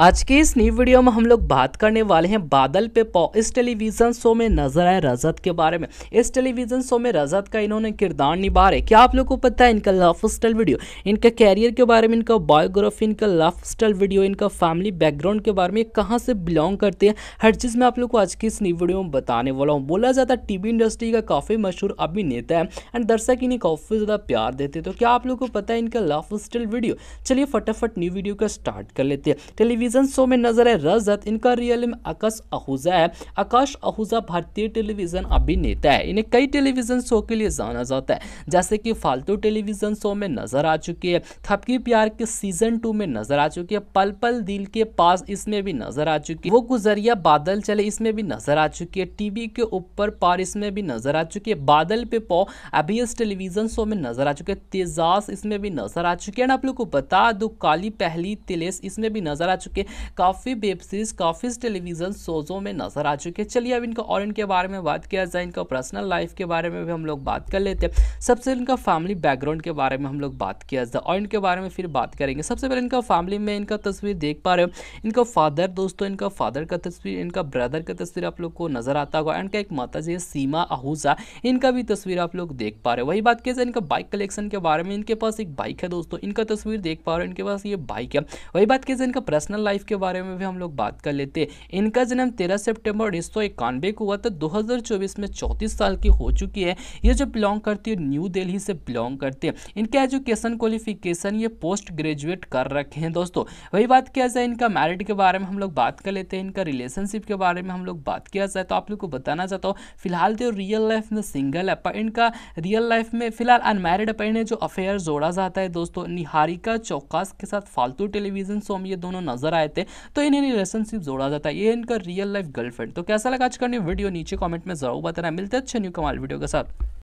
आज के इस न्यू वीडियो में हम लोग बात करने वाले हैं बादल पे पौ इस टेलीविजन शो में नजर आए रजत के बारे में इस टेलीविजन शो में रजत का इन्होंने किरदार निभा रहे क्या आप लोगों को पता है इनका लव स्टाइल वीडियो इनका कैरियर के बारे में इनका बायोग्राफी इनका लव स्टाइल वीडियो इनका फैमिली बैकग्राउंड के बारे में कहाँ से बिलोंग करते हैं हर चीज़ में आप लोग को आज की इस न्यू वीडियो में बताने वाला हूँ बोला जाता है टीवी इंडस्ट्री का काफ़ी मशहूर अभिनेता है एंड दर्शक इन्हें काफ़ी ज़्यादा प्यार देते तो क्या आप लोग को पता है इनका लव स्टाइल वीडियो चलिए फटाफट न्यू वीडियो का स्टार्ट कर लेते हैं टेलीविजन टेलीविज़न शो में नजर है रजत इनका रियल नेम आकाश आहूजा है आकाश आहूजा भारतीय टेलीविज़न अभिनेता है इन्हें कई टेलीविज़न शो के लिए जाना जाता है जैसे कि फालतू टेलीविज़न शो में नजर आ चुकी है थपकी प्यार के सीजन टू में नजर आ चुकी है पल पल दिल के पास इसमें भी नजर आ चुकी है वो गुजरिया बादल चले इसमें भी नजर आ चुकी है टीवी के ऊपर पार इसमें भी नजर आ चुकी है बादल पे पो अभी इस टेलीविज़न शो में नजर आ चुके तेजास इसमें भी नजर आ चुके हैं आप लोग को बता दो काली पहली तिलेश इसमें भी नजर आ चुके चुके काफ़ी वेब सीरीज काफ़ी टेलीविजन शोज़ों में नजर आ चुके चलिए अब इनका और इनके बारे में बात किया जाए इनका पर्सनल लाइफ के बारे में भी हम लोग बात कर लेते हैं सबसे इनका फैमिली बैकग्राउंड के बारे में हम लोग बात किया जाए और इनके बारे में फिर बात करेंगे सबसे पहले इनका फैमिली में इनका तस्वीर देख पा रहे हो इनका फादर दोस्तों इनका फादर का तस्वीर इनका ब्रदर का तस्वीर आप लोग को नजर आता होगा इनका एक माता जी सीमा आहूजा इनका भी तस्वीर आप लोग देख पा रहे हो वही बात किया जाए इनका बाइक कलेक्शन के बारे में इनके पास एक बाइक है दोस्तों इनका तस्वीर देख पा रहे हो इनके पास ये बाइक है वही बात किया जाए इनका पर्सनल पर्सनल लाइफ के बारे में भी हम लोग बात कर लेते हैं इनका जन्म 13 सितंबर उन्नीस सौ इक्यानवे को हुआ था 2024 में 34 साल की हो चुकी है ये जो बिलोंग करती है न्यू दिल्ली से बिलोंग करते हैं इनके एजुकेशन क्वालिफिकेशन ये पोस्ट ग्रेजुएट कर रखे हैं दोस्तों वही बात किया जाए इनका मैरिड के बारे में हम लोग बात कर लेते हैं इनका रिलेशनशिप के बारे में हम लोग बात किया जाए तो आप लोग को बताना चाहता हूँ फिलहाल तो रियल लाइफ में सिंगल है पर इनका रियल लाइफ में फिलहाल अनमैरिड पर इन्हें जो अफेयर जोड़ा जाता है दोस्तों निहारिका चौकास के साथ फालतू टेलीविजन शो में ये दोनों नजर नजर आए थे तो इन्हें रिलेशनशिप जोड़ा जाता है ये इनका रियल लाइफ गर्लफ्रेंड तो कैसा लगा आज का वीडियो नीचे कॉमेंट में जरूर बताना मिलते अच्छे न्यू कमाल वीडियो के साथ